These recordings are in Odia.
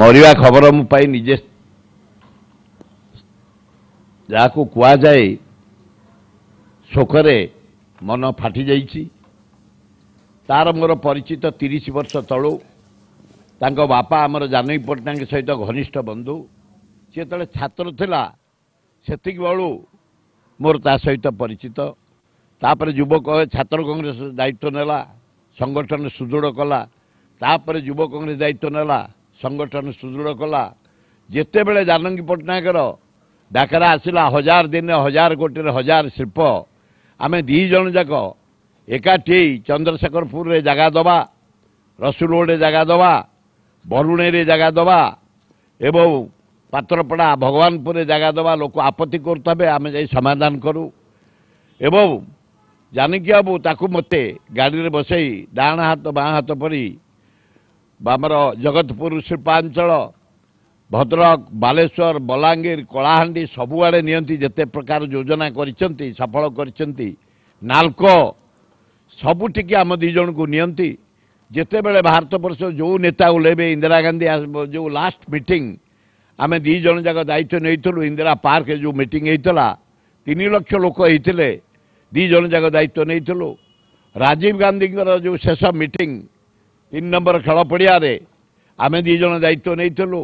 ମରିବା ଖବର ମୁଁ ପାଇ ନିଜେ ଯାହାକୁ କୁହାଯାଏ ଶୋକରେ ମନ ଫାଟିଯାଇଛି ତାର ମୋର ପରିଚିତ ତିରିଶ ବର୍ଷ ତଳୁ ତାଙ୍କ ବାପା ଆମର ଜାହ୍ନବୀ ପଟ୍ଟନାୟକ ସହିତ ଘନିଷ୍ଠ ବନ୍ଧୁ ସେ ଯେତେବେଳେ ଛାତ୍ର ଥିଲା ସେତିକି ବେଳୁ ମୋର ତା ସହିତ ପରିଚିତ ତାପରେ ଯୁବକ ଛାତ୍ର କଂଗ୍ରେସ ଦାୟିତ୍ୱ ନେଲା ସଂଗଠନ ସୁଦୃଢ଼ କଲା ତାପରେ ଯୁବ କଂଗ୍ରେସ ଦାୟିତ୍ୱ ନେଲା ସଂଗଠନ ସୁଦୃଢ଼ କଲା ଯେତେବେଳେ ଜାନକୀ ପଟ୍ଟନାୟକର ଡାକରା ଆସିଲା ହଜାର ଦିନରେ ହଜାର କୋଟିରେ ହଜାର ଶିଳ୍ପ ଆମେ ଦୁଇ ଜଣ ଯାକ ଏକାଠି ହେଇ ଚନ୍ଦ୍ରଶେଖରପୁରରେ ଜାଗା ଦେବା ରସୁଲଗଡ଼ରେ ଜାଗା ଦେବା ବରୁଣେଇରେ ଜାଗା ଦେବା ଏବଂ ପାତ୍ରପଡ଼ା ଭଗବାନପୁରରେ ଜାଗା ଦେବା ଲୋକ ଆପତ୍ତି କରୁଥିବେ ଆମେ ଯାଇ ସମାଧାନ କରୁ ଏବଂ ଜାନକୀ ବାବୁ ତାକୁ ମୋତେ ଗାଡ଼ିରେ ବସାଇ ଡାହାଣ ହାତ ବାଁ ହାତ ପରି ଆମର ଜଗତପୁର ଶିଳ୍ପାଞ୍ଚଳ ଭଦ୍ରକ ବାଲେଶ୍ୱର ବଲାଙ୍ଗୀର କଳାହାଣ୍ଡି ସବୁଆଡ଼େ ନିଅନ୍ତି ଯେତେ ପ୍ରକାର ଯୋଜନା କରିଛନ୍ତି ସଫଳ କରିଛନ୍ତି ନାଲକୋ ସବୁଠିକି ଆମ ଦୁଇ ଜଣଙ୍କୁ ନିଅନ୍ତି ଯେତେବେଳେ ଭାରତବର୍ଷ ଯେଉଁ ନେତା ଓହ୍ଲେଇବେ ଇନ୍ଦିରା ଗାନ୍ଧୀ ଯେଉଁ ଲାଷ୍ଟ ମିଟିଂ ଆମେ ଦୁଇ ଜଣ ଯାକ ଦାୟିତ୍ୱ ନେଇଥିଲୁ ଇନ୍ଦିରା ପାର୍କ ଯେଉଁ ମିଟିଂ ହେଇଥିଲା ତିନି ଲକ୍ଷ ଲୋକ ହେଇଥିଲେ ଦୁଇ ଜଣ ଯାକ ଦାୟିତ୍ୱ ନେଇଥିଲୁ ରାଜୀବ ଗାନ୍ଧୀଙ୍କର ଯେଉଁ ଶେଷ ମିଟିଂ ତିନି ନମ୍ବର ଖେଳ ପଡ଼ିଆରେ ଆମେ ଦୁଇ ଜଣ ଦାୟିତ୍ୱ ନେଇଥିଲୁ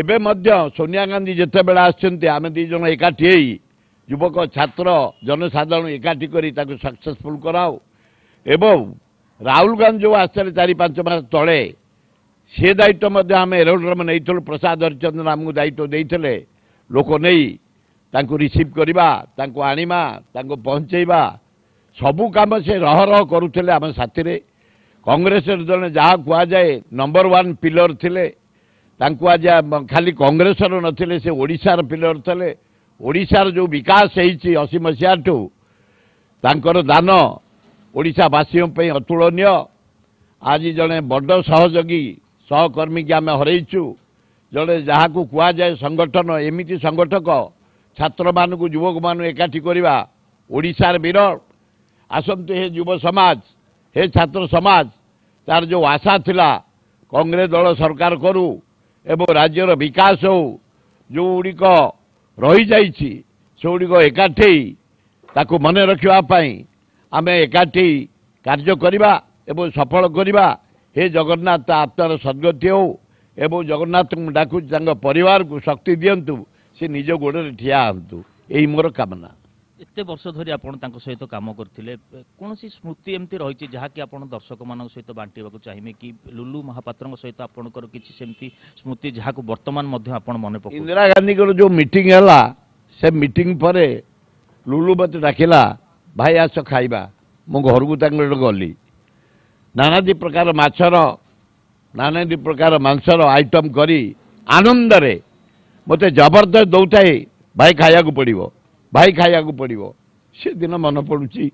ଏବେ ମଧ୍ୟ ସୋନିଆ ଗାନ୍ଧୀ ଯେତେବେଳେ ଆସିଛନ୍ତି ଆମେ ଦୁଇ ଜଣ ଏକାଠି ହେଇ ଯୁବକ ଛାତ୍ର ଜନସାଧାରଣ ଏକାଠି କରି ତାକୁ ସକ୍ସେସଫୁଲ୍ କରାଉ ଏବଂ ରାହୁଲ ଗାନ୍ଧୀ ଯେଉଁ ଆସିଥିଲେ ଚାରି ପାଞ୍ଚ ମାସ ତଳେ ସେ ଦାୟିତ୍ୱ ମଧ୍ୟ ଆମେ ଏରୋଡ୍ରମ୍ ନେଇଥିଲୁ ପ୍ରସାଦ ହରିଚନ୍ଦନ ଆମକୁ ଦାୟିତ୍ୱ ଦେଇଥିଲେ ଲୋକ ନେଇ ତାଙ୍କୁ ରିସିଭ୍ କରିବା ତାଙ୍କୁ ଆଣିବା ତାଙ୍କୁ ପହଞ୍ଚାଇବା ସବୁ କାମ ସେ ରହ କରୁଥିଲେ ଆମ ସାଥିରେ କଂଗ୍ରେସରେ ଜଣେ ଯାହା କୁହାଯାଏ ନମ୍ବର ୱାନ୍ ପିଲର ଥିଲେ ତାଙ୍କୁ ଆଜି ଖାଲି କଂଗ୍ରେସର ନଥିଲେ ସେ ଓଡ଼ିଶାର ପିଲର ଥିଲେ ଓଡ଼ିଶାର ଯେଉଁ ବିକାଶ ହେଇଛି ଅଶୀ ମସିହାଠୁ ତାଙ୍କର ଦାନ ଓଡ଼ିଶାବାସୀଙ୍କ ପାଇଁ ଅତୁଳନୀୟ ଆଜି ଜଣେ ବଡ଼ ସହଯୋଗୀ ସହକର୍ମୀକି ଆମେ ହରେଇଛୁ ଜଣେ ଯାହାକୁ କୁହାଯାଏ ସଂଗଠନ ଏମିତି ସଂଗଠକ ଛାତ୍ରମାନଙ୍କୁ ଯୁବକମାନଙ୍କୁ ଏକାଠି କରିବା ଓଡ଼ିଶାର ବିରଳ ଆସନ୍ତୁ ଏ ଯୁବ ସମାଜ ହେ ଛାତ୍ର ସମାଜ ତାର ଯେଉଁ ଆଶା ଥିଲା କଂଗ୍ରେସ ଦଳ ସରକାର କରୁ ଏବଂ ରାଜ୍ୟର ବିକାଶ ହେଉ ଯେଉଁଗୁଡ଼ିକ ରହିଯାଇଛି ସେଗୁଡ଼ିକ ଏକାଠି ତାକୁ ମନେ ରଖିବା ପାଇଁ ଆମେ ଏକାଠି କାର୍ଯ୍ୟ କରିବା ଏବଂ ସଫଳ କରିବା ହେ ଜଗନ୍ନାଥ ଆତ୍ମାର ସଦ୍ଗତି ହେଉ ଏବଂ ଜଗନ୍ନାଥଙ୍କୁ ଡାକୁଛି ତାଙ୍କ ପରିବାରକୁ ଶକ୍ତି ଦିଅନ୍ତୁ ସେ ନିଜ ଗୋଡ଼ରେ ଠିଆ ହୁଅନ୍ତୁ ଏହି ମୋର କାମନା ଏତେ ବର୍ଷ ଧରି ଆପଣ ତାଙ୍କ ସହିତ କାମ କରିଥିଲେ କୌଣସି ସ୍ମୃତି ଏମିତି ରହିଛି ଯାହାକି ଆପଣ ଦର୍ଶକମାନଙ୍କ ସହିତ ବାଣ୍ଟିବାକୁ ଚାହିଁବେ କି ଲୁଲୁ ମହାପାତ୍ରଙ୍କ ସହିତ ଆପଣଙ୍କର କିଛି ସେମିତି ସ୍ମୃତି ଯାହାକୁ ବର୍ତ୍ତମାନ ମଧ୍ୟ ଆପଣ ମନେ ପକାଉ ଇନ୍ଦିରା ଗାନ୍ଧୀଙ୍କର ଯେଉଁ ମିଟିଂ ହେଲା ସେ ମିଟିଂ ପରେ ଲୁଲୁ ମୋତେ ଡାକିଲା ଭାଇ ଆସ ଖାଇବା ମୁଁ ଘରକୁ ତାଙ୍କର ଗଲି ନାନାଦି ପ୍ରକାର ମାଛର ନାନାଦି ପ୍ରକାର ମାଂସର ଆଇଟମ୍ କରି ଆନନ୍ଦରେ ମୋତେ ଜବରଦସ୍ତ ଦେଉଥାଏ ଭାଇ ଖାଇବାକୁ ପଡ଼ିବ ଭାଇ ଖାଇବାକୁ ପଡ଼ିବ ସେଦିନ ମନେ ପଡ଼ୁଛି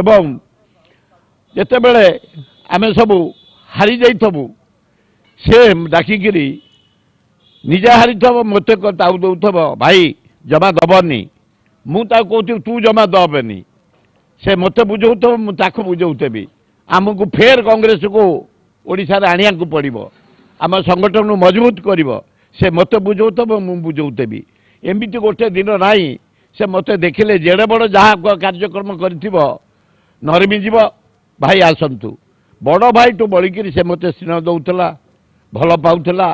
ଏବଂ ଯେତେବେଳେ ଆମେ ସବୁ ହାରିଯାଇଥବୁ ସେ ଡାକିକିରି ନିଜେ ହାରିଥବ ମୋତେ ତାକୁ ଦେଉଥବ ଭାଇ ଜମା ଦେବନି ମୁଁ ତାକୁ କହୁଥିବି ତୁ ଜମା ଦେବେନି ସେ ମୋତେ ବୁଝାଉଥିବ ମୁଁ ତାକୁ ବୁଝାଉଥିବି ଆମକୁ ଫେର କଂଗ୍ରେସକୁ ଓଡ଼ିଶାରେ ଆଣିବାକୁ ପଡ଼ିବ ଆମ ସଙ୍ଗଠନକୁ ମଜବୁତ କରିବ ସେ ମୋତେ ବୁଝାଉଥିବ ମୁଁ ବୁଝାଉଥିବି ଏମିତି ଗୋଟେ ଦିନ ନାହିଁ ସେ ମୋତେ ଦେଖିଲେ ଯେଡ଼େ ବଡ଼ ଯାହା କାର୍ଯ୍ୟକ୍ରମ କରିଥିବ ନରମିଯିବ ଭାଇ ଆସନ୍ତୁ ବଡ଼ ଭାଇଠୁ ବଳିକିରି ସେ ମୋତେ ସ୍ନେହ ଦେଉଥିଲା ଭଲ ପାଉଥିଲା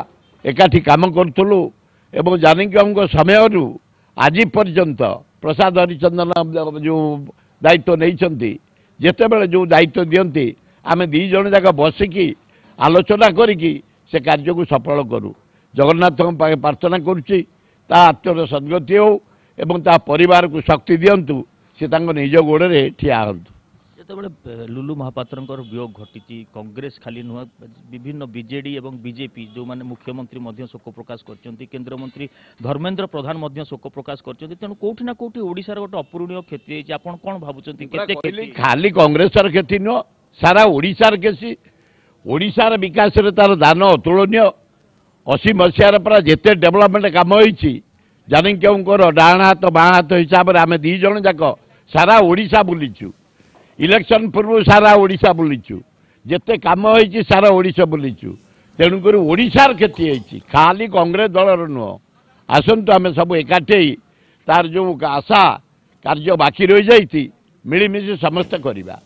ଏକାଠି କାମ କରୁଥିଲୁ ଏବଂ ଜାନକୀ ବାବୁଙ୍କ ସମୟରୁ ଆଜି ପର୍ଯ୍ୟନ୍ତ ପ୍ରସାଦ ହରିଚନ୍ଦନ ଯେଉଁ ଦାୟିତ୍ୱ ନେଇଛନ୍ତି ଯେତେବେଳେ ଯେଉଁ ଦାୟିତ୍ୱ ଦିଅନ୍ତି ଆମେ ଦୁଇ ଜଣ ଯାକ ବସିକି ଆଲୋଚନା କରିକି ସେ କାର୍ଯ୍ୟକୁ ସଫଳ କରୁ ଜଗନ୍ନାଥଙ୍କ ପାଖରେ ପ୍ରାର୍ଥନା କରୁଛି ତା ଆତ୍ମର ସଦ୍ଗତି ହେଉ ଏବଂ ତା ପରିବାରକୁ ଶକ୍ତି ଦିଅନ୍ତୁ ସେ ତାଙ୍କ ନିଜ ଗୋଡ଼ରେ ଠିଆ ହୁଅନ୍ତୁ ଯେତେବେଳେ ଲୁଲୁ ମହାପାତ୍ରଙ୍କର ବିୟୋଗ ଘଟିଛି କଂଗ୍ରେସ ଖାଲି ନୁହଁ ବିଭିନ୍ନ ବିଜେଡି ଏବଂ ବିଜେପି ଯେଉଁମାନେ ମୁଖ୍ୟମନ୍ତ୍ରୀ ମଧ୍ୟ ଶୋକ ପ୍ରକାଶ କରିଛନ୍ତି କେନ୍ଦ୍ରମନ୍ତ୍ରୀ ଧର୍ମେନ୍ଦ୍ର ପ୍ରଧାନ ମଧ୍ୟ ଶୋକ ପ୍ରକାଶ କରିଛନ୍ତି ତେଣୁ କୋଉଠି ନା କୋଉଠି ଓଡ଼ିଶାର ଗୋଟେ ଅପୂରଣୀୟ କ୍ଷତି ହେଇଛି ଆପଣ କ'ଣ ଭାବୁଛନ୍ତି ଖାଲି କଂଗ୍ରେସର କ୍ଷତି ନୁହଁ ସାରା ଓଡ଼ିଶାର କ୍ଷତି ଓଡ଼ିଶାର ବିକାଶରେ ତାର ଦାନ ଅତୁଳନୀୟ ଅଶୀ ମସିହାର ପରା ଯେତେ ଡେଭଲପମେଣ୍ଟ କାମ ହେଇଛି ଯାଦିଙ୍କର ଡାହାଣ ହାତ ବାଁ ହାତ ହିସାବରେ ଆମେ ଦୁଇ ଜଣ ଯାକ ସାରା ଓଡ଼ିଶା ବୁଲିଛୁ ଇଲେକ୍ସନ୍ ପୂର୍ବରୁ ସାରା ଓଡ଼ିଶା ବୁଲିଛୁ ଯେତେ କାମ ହେଇଛି ସାରା ଓଡ଼ିଶା ବୁଲିଛୁ ତେଣୁକରି ଓଡ଼ିଶାର କ୍ଷତି ହେଇଛି ଖାଲି କଂଗ୍ରେସ ଦଳର ନୁହଁ ଆସନ୍ତୁ ଆମେ ସବୁ ଏକାଠି ହେଇ ତାର ଯେଉଁ ଆଶା କାର୍ଯ୍ୟ ବାକି ରହିଯାଇଛି ମିଳିମିଶି ସମସ୍ତେ କରିବା